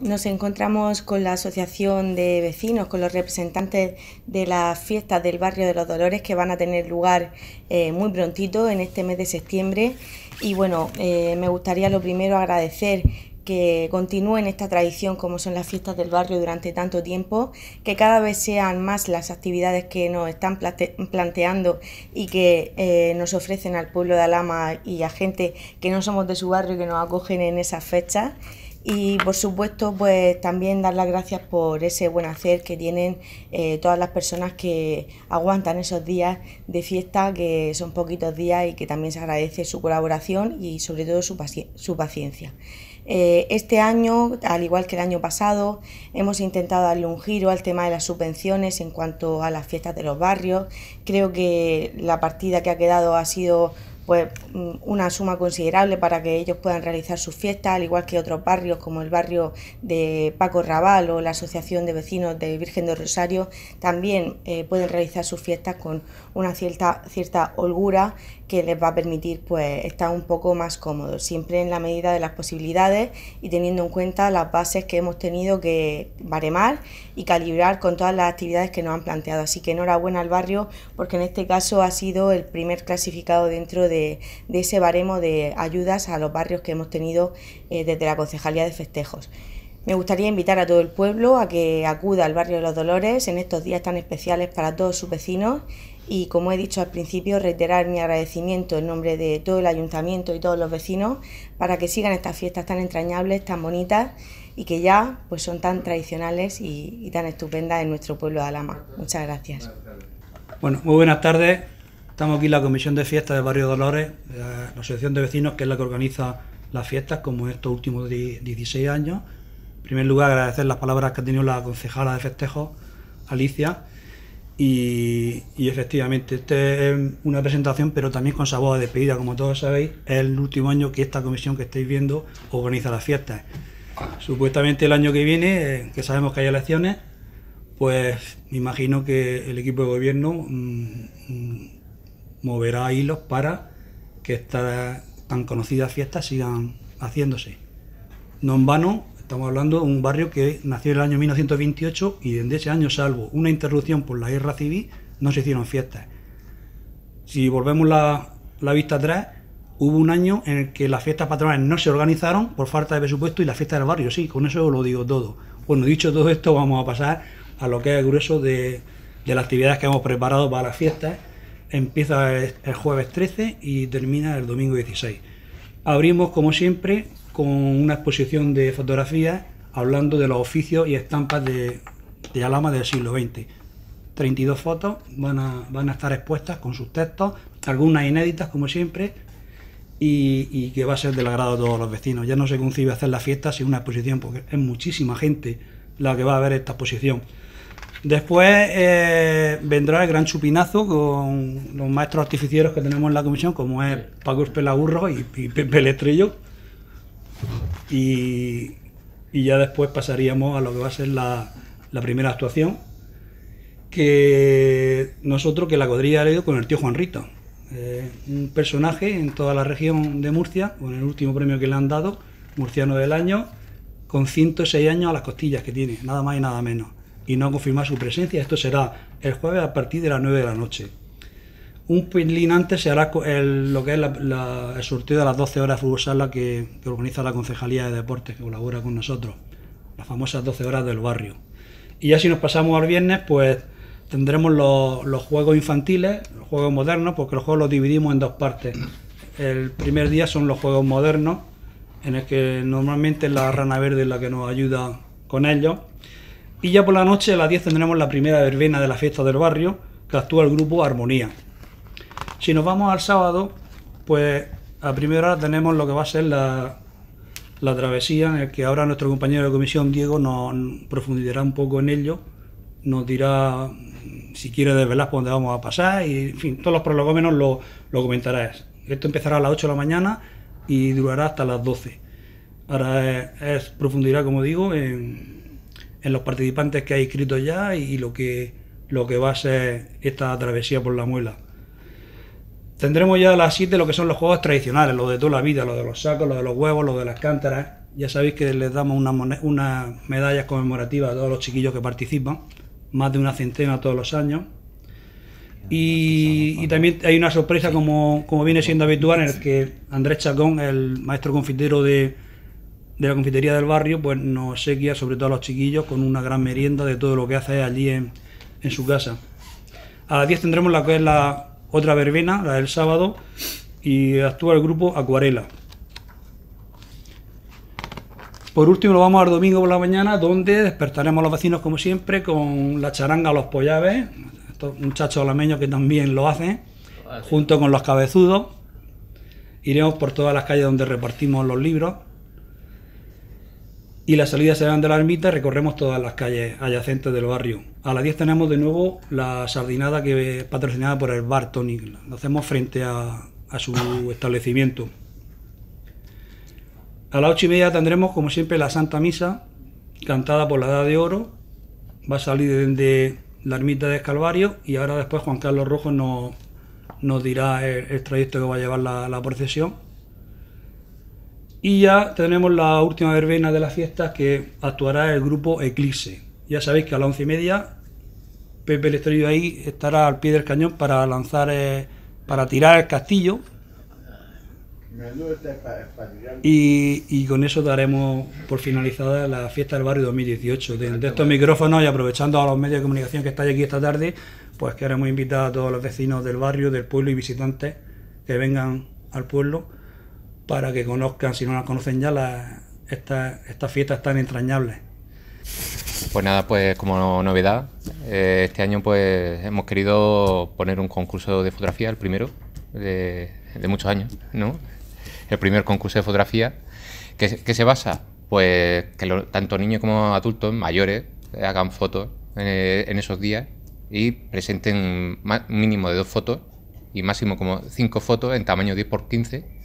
nos encontramos con la asociación de vecinos, con los representantes de las fiestas del barrio de los Dolores que van a tener lugar eh, muy prontito en este mes de septiembre. Y bueno, eh, me gustaría lo primero agradecer que continúen esta tradición como son las fiestas del barrio durante tanto tiempo, que cada vez sean más las actividades que nos están planteando y que eh, nos ofrecen al pueblo de Alama y a gente que no somos de su barrio y que nos acogen en esas fechas y por supuesto pues también dar las gracias por ese buen hacer que tienen eh, todas las personas que aguantan esos días de fiesta que son poquitos días y que también se agradece su colaboración y sobre todo su, paciencia. Eh, este año, al igual que el año pasado, hemos intentado darle un giro al tema de las subvenciones en cuanto a las fiestas de los barrios. Creo que la partida que ha quedado ha sido pues mm, una suma considerable para que ellos puedan realizar sus fiestas, al igual que otros barrios como el barrio de Paco Raval o la Asociación de Vecinos de Virgen del Rosario, también eh, pueden realizar sus fiestas con una cierta, cierta holgura que les va a permitir pues estar un poco más cómodos, siempre en la medida de las posibilidades y teniendo en cuenta las bases que hemos tenido que baremar y calibrar con todas las actividades que nos han planteado. Así que enhorabuena al barrio porque en este caso ha sido el primer clasificado dentro de, ese baremo de ayudas a los barrios que hemos tenido eh, desde la Concejalía de Festejos. Me gustaría invitar a todo el pueblo a que acuda al barrio de los Dolores en estos días tan especiales para todos sus vecinos y como he dicho al principio, reiterar mi agradecimiento en nombre de todo el ayuntamiento y todos los vecinos para que sigan estas fiestas tan entrañables, tan bonitas y que ya pues son tan tradicionales y, tan estupendas en nuestro pueblo de Alama. Muchas gracias. Bueno, muy buenas tardes. Estamos aquí en la Comisión de Fiestas del Barrio Dolores, la Asociación de Vecinos, que es la que organiza las fiestas, como estos últimos 16 años. En primer lugar, agradecer las palabras que ha tenido la concejala de festejos, Alicia, y, efectivamente, esta es una presentación, pero también con sabor de despedida. Como todos sabéis, es el último año que esta comisión que estáis viendo organiza las fiestas. Supuestamente el año que viene, eh, que sabemos que hay elecciones, pues me imagino que el equipo de gobierno mm, mm, moverá hilos para que estas tan conocidas fiestas sigan haciéndose. No en vano, Estamos hablando de un barrio que nació en el año 1928 y desde ese año, salvo una interrupción por la guerra civil, no se hicieron fiestas. Si volvemos la, la vista atrás, hubo un año en el que las fiestas patronales no se organizaron por falta de presupuesto y las fiestas del barrio, sí, con eso lo digo todo. Bueno, dicho todo esto, vamos a pasar a lo que es el grueso de, las actividades que hemos preparado para las fiestas. Empieza el jueves 13 y termina el domingo 16. Abrimos, como siempre, con una exposición de fotografías hablando de los oficios y estampas de, de Alama del siglo XX. 32 fotos van a, estar expuestas con sus textos, algunas inéditas, como siempre, y, y, que va a ser del agrado de todos los vecinos. Ya no se concibe hacer la fiesta sin una exposición, porque es muchísima gente la que va a ver esta exposición. Después eh, vendrá el gran chupinazo con los maestros artificieros que tenemos en la comisión, como es Paco Espelagurro y, y Y, ya después pasaríamos a lo que va a ser la, primera actuación, que nosotros, que la cuadrilla ha ido con el tío Juan Rito, un personaje en toda la región de Murcia, con el último premio que le han dado, Murciano del Año, con 106 años a las costillas que tiene, nada más y nada menos y no confirmar su presencia. Esto será el jueves a partir de las 9 de la noche. Un pelín antes se hará el, lo que es el sorteo de las 12 horas de fútbol sala que, organiza la Concejalía de Deportes, que colabora con nosotros. Las famosas 12 horas del barrio. Y ya si nos pasamos al viernes, pues tendremos los, los, juegos infantiles, los juegos modernos, porque los juegos los dividimos en dos partes. El primer día son los juegos modernos, en el que normalmente la rana verde es la que nos ayuda con ellos, y ya por la noche a las 10 tendremos la primera verbena de la fiesta del barrio, que actúa el grupo Armonía. Si nos vamos al sábado, pues a primera hora tenemos lo que va a ser la, travesía, en el que ahora nuestro compañero de comisión, Diego, nos profundizará un poco en ello, nos dirá mm, si quiere desvelar por dónde vamos a pasar, y en fin, todos los prologómenos lo, lo comentarás. Esto empezará a las 8 de la mañana y durará hasta las 12. Ahora eh, es, es como digo, en en los participantes que hay inscritos ya y, lo, que, lo que va a ser esta travesía por la muela. Tendremos ya las 7 lo que son los juegos tradicionales, los de toda la vida, los de los sacos, los de los huevos, los de las cántaras. Ya sabéis que les damos unas una medallas conmemorativas a todos los chiquillos que participan, más de una centena todos los años. Y, también hay una sorpresa, como, como viene siendo habitual, en el que Andrés Chacón, el maestro confitero de, de la confitería del barrio, pues nos seguía sobre todo a los chiquillos con una gran merienda de todo lo que hace allí en, su casa. A las 10 tendremos la que es la otra verbena, la del sábado, y actúa el grupo Acuarela. Por último, lo vamos al domingo por la mañana, donde despertaremos a los vecinos, como siempre, con la charanga a los pollaves, ...un chacho lameño que también lo hace... junto con los cabezudos. Iremos por todas las calles donde repartimos los libros y las salidas serán de la ermita, recorremos todas las calles adyacentes del barrio. A las 10 tenemos de nuevo la sardinada que es patrocinada por el Bar Tony. lo hacemos frente a, su establecimiento. A las 8 y media tendremos, como siempre, la Santa Misa, cantada por la Edad de Oro. Va a salir desde la ermita de Calvario y ahora después Juan Carlos Rojo nos, dirá el, trayecto que va a llevar la procesión y ya tenemos la última verbena de la fiesta... que actuará el grupo Eclipse. Ya sabéis que a las once y media Pepe el ahí estará al pie del cañón para lanzar, eh, para tirar el castillo. Y, con eso daremos por finalizada la fiesta del barrio 2018. De, de, estos micrófonos y aprovechando a los medios de comunicación que estáis aquí esta tarde, pues queremos invitar a todos los vecinos del barrio, del pueblo y visitantes que vengan al pueblo para que conozcan, si no la conocen ya, la, estas fiestas tan entrañables. Pues nada, pues como novedad, eh, este año pues hemos querido poner un concurso de fotografía, el primero de, muchos años, ¿no? El primer concurso de fotografía ...¿qué se basa, pues que tanto niños como adultos, mayores, eh, hagan fotos eh, en esos días y presenten mínimo de dos fotos y máximo como cinco fotos en tamaño 10 x 15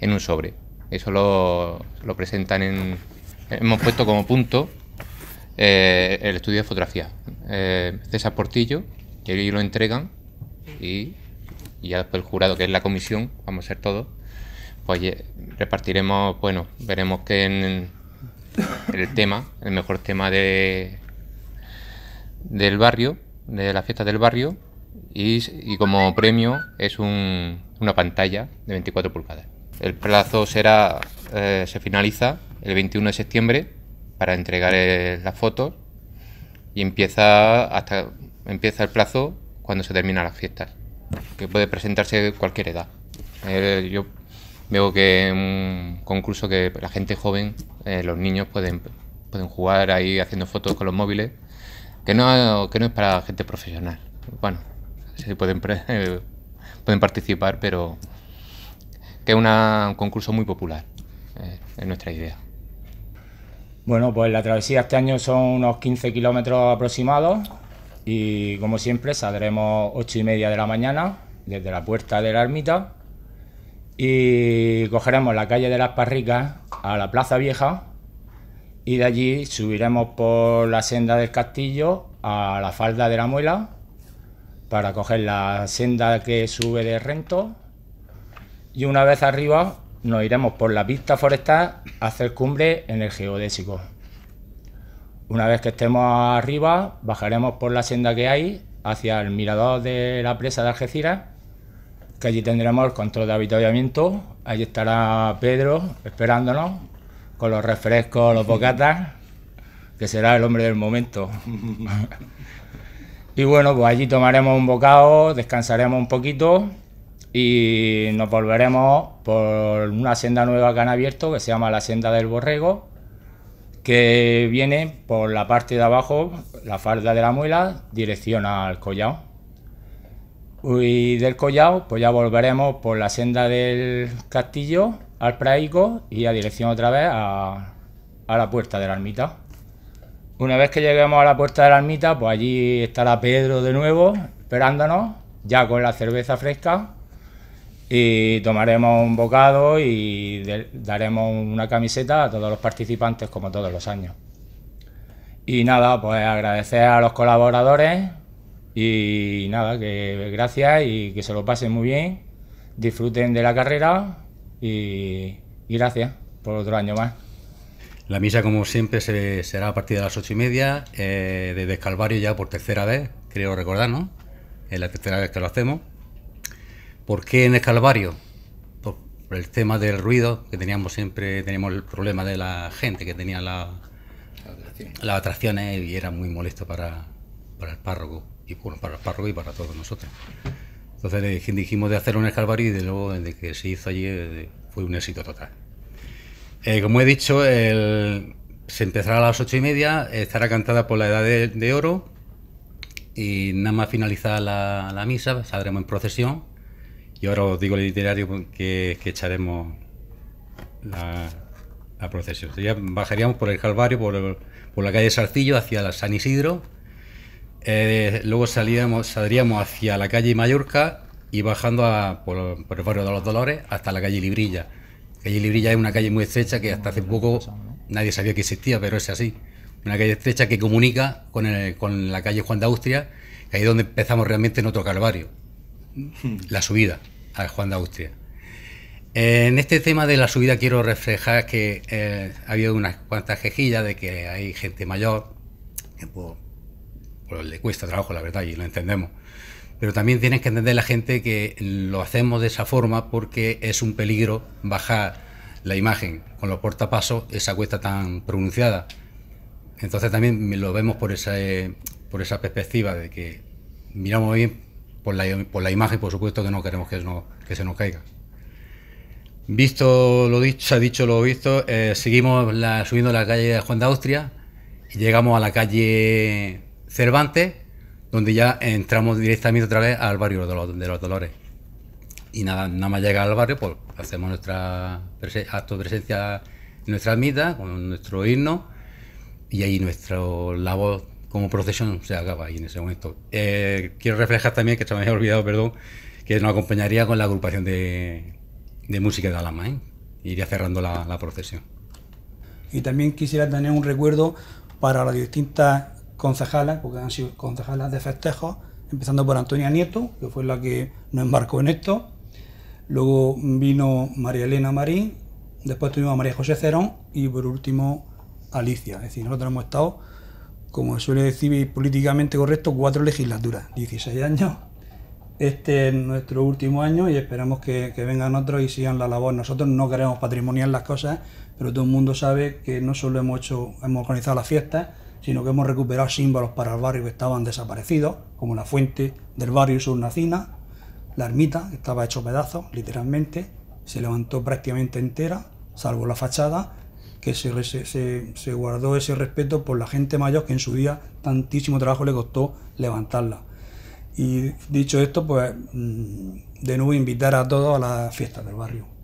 en un sobre. Eso lo, presentan en... Hemos puesto como punto eh, el estudio de fotografía. Eh, César Portillo, ...que ellos lo entregan y, ya después el jurado, que es la comisión, vamos a ser todos, pues repartiremos, bueno, veremos que en el tema, el mejor tema de del barrio, de la fiesta del barrio, y, y como premio es un, una pantalla de 24 pulgadas. El plazo será eh, se finaliza el 21 de septiembre para entregar eh, las fotos y empieza hasta empieza el plazo cuando se terminan las fiestas, que puede presentarse cualquier edad. Eh, yo veo que un concurso que la gente joven, los niños pueden pueden jugar ahí haciendo fotos con los móviles, que no que no es para gente profesional. Bueno, sí pueden pueden participar, pero que es un concurso muy popular, eh, en es nuestra idea. Bueno, pues la travesía este año son unos 15 kilómetros aproximados y como siempre saldremos 8 y media de la mañana desde la puerta de la ermita y cogeremos la calle de las Parricas a la Plaza Vieja y de allí subiremos por la senda del castillo a la falda de la muela para coger la senda que sube de Rento y una vez arriba nos iremos por la pista forestal a hacer cumbre en el geodésico. Una vez que estemos arriba, bajaremos por la senda que hay hacia el mirador de la presa de Algeciras, que allí tendremos el control de avituallamiento. Allí estará Pedro esperándonos con los refrescos, los bocatas, que será el hombre del momento. y bueno, pues allí tomaremos un bocado, descansaremos un poquito y nos volveremos por una senda nueva que han abierto que se llama la senda del borrego que viene por la parte de abajo, la falda de la muela, dirección al collao. Y del collao, pues ya volveremos por la senda del castillo al praico y a dirección otra vez a, a la puerta de la ermita. Una vez que lleguemos a la puerta de la ermita, pues allí estará Pedro de nuevo esperándonos, ya con la cerveza fresca y tomaremos un bocado y daremos una camiseta a todos los participantes como todos los años. Y nada, pues agradecer a los colaboradores y nada, que gracias y que se lo pasen muy bien, disfruten de la carrera y, gracias por otro año más. La misa, como siempre, será a partir de las ocho y media, ...de eh, desde Calvario ya por tercera vez, creo recordar, ¿no? Es la tercera vez que lo hacemos. ¿Por qué en el Calvario? Por, el tema del ruido, que teníamos siempre, teníamos el problema de la gente que tenía las atracciones y era muy molesto para, el párroco y bueno, para el párroco y para todos nosotros. Entonces dijimos de hacer un escalvario y de luego desde que se hizo allí eh, fue un éxito total. Eh, como he dicho, se empezará a las ocho y media, estará cantada por la edad de, oro y nada más finalizar la misa saldremos en procesión y ahora os digo el itinerario que, echaremos la, procesión. bajaríamos por el Calvario, por, la calle Sarcillo, hacia la San Isidro. Eh, luego salíamos, saldríamos hacia la calle Mallorca y bajando por, el barrio de los Dolores hasta la calle Librilla. La calle Librilla es una calle muy estrecha que hasta hace poco nadie sabía que existía, pero es así. Una calle estrecha que comunica con, la calle Juan de Austria, que ahí es donde empezamos realmente en otro Calvario. la subida a Juan de Austria. En este tema de la subida quiero reflejar que eh, ha habido unas cuantas quejillas de que hay gente mayor que le cuesta trabajo, la verdad, y lo entendemos. Pero también tienes que entender la gente que lo hacemos de esa forma porque es un peligro bajar la imagen con los portapasos, esa cuesta tan pronunciada. Entonces también lo vemos por esa, eh, por esa perspectiva de que miramos bien por la, imagen, por supuesto que no queremos que, se nos caiga. Visto lo dicho, se ha dicho lo visto, eh, seguimos subiendo la calle Juan de Austria y llegamos a la calle Cervantes, donde ya entramos directamente otra vez al barrio de los, Dolores. Y nada, nada más llegar al barrio, pues hacemos nuestra acto de presencia en nuestra admita con nuestro himno, y ahí la voz como procesión se acaba ahí en ese momento. Eh, quiero reflejar también, que se me había olvidado, perdón, que nos acompañaría con la agrupación de, de música de Alama, ¿eh? iría cerrando la, la procesión. Y también quisiera tener un recuerdo para las distintas concejalas, porque han sido concejalas de festejos, empezando por Antonia Nieto, que fue la que nos embarcó en esto. Luego vino María Elena Marín, después tuvimos a María José Cerón y por último Alicia. Es decir, nosotros hemos estado como suele decir políticamente correcto, cuatro legislaturas, 16 años. Este es nuestro último año y esperamos que, vengan otros y sigan la labor. Nosotros no queremos patrimoniar las cosas, pero todo el mundo sabe que no solo hemos, hecho, hemos organizado las fiestas, sino que hemos recuperado símbolos para el barrio que estaban desaparecidos, como la fuente del barrio Nacina... la ermita, que estaba hecho pedazos, literalmente, se levantó prácticamente entera, salvo la fachada, que se, guardó ese respeto por la gente mayor que en su día tantísimo trabajo le costó levantarla. Y dicho esto, pues mm, de nuevo invitar a todos a las fiestas del barrio.